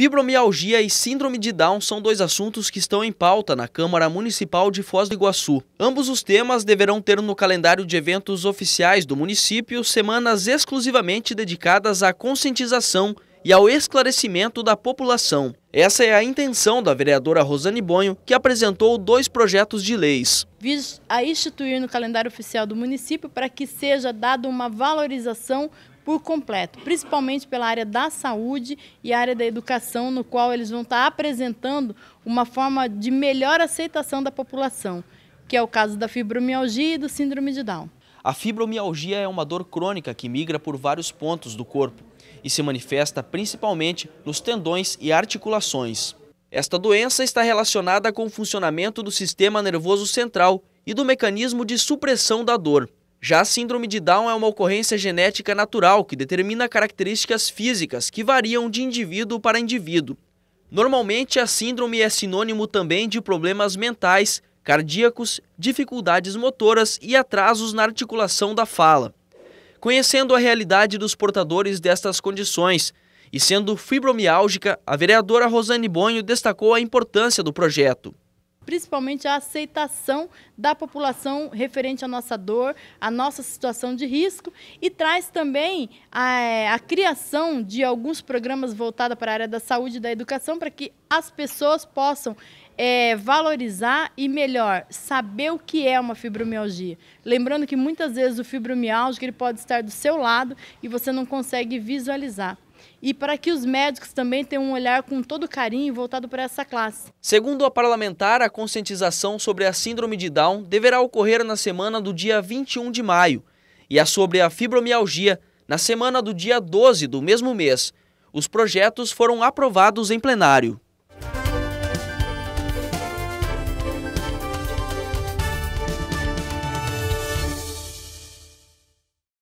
Fibromialgia e síndrome de Down são dois assuntos que estão em pauta na Câmara Municipal de Foz do Iguaçu. Ambos os temas deverão ter no calendário de eventos oficiais do município semanas exclusivamente dedicadas à conscientização e ao esclarecimento da população. Essa é a intenção da vereadora Rosane Bonho, que apresentou dois projetos de leis. Visa a instituir no calendário oficial do município para que seja dada uma valorização por completo, principalmente pela área da saúde e área da educação, no qual eles vão estar apresentando uma forma de melhor aceitação da população, que é o caso da fibromialgia e do síndrome de Down. A fibromialgia é uma dor crônica que migra por vários pontos do corpo e se manifesta principalmente nos tendões e articulações. Esta doença está relacionada com o funcionamento do sistema nervoso central e do mecanismo de supressão da dor. Já a síndrome de Down é uma ocorrência genética natural que determina características físicas que variam de indivíduo para indivíduo. Normalmente, a síndrome é sinônimo também de problemas mentais, cardíacos, dificuldades motoras e atrasos na articulação da fala. Conhecendo a realidade dos portadores destas condições e sendo fibromialgica, a vereadora Rosane Bonho destacou a importância do projeto principalmente a aceitação da população referente à nossa dor, à nossa situação de risco e traz também a, a criação de alguns programas voltados para a área da saúde e da educação para que as pessoas possam é, valorizar e melhor saber o que é uma fibromialgia. Lembrando que muitas vezes o fibromialgia ele pode estar do seu lado e você não consegue visualizar e para que os médicos também tenham um olhar com todo carinho voltado para essa classe. Segundo a parlamentar, a conscientização sobre a síndrome de Down deverá ocorrer na semana do dia 21 de maio e a sobre a fibromialgia na semana do dia 12 do mesmo mês. Os projetos foram aprovados em plenário.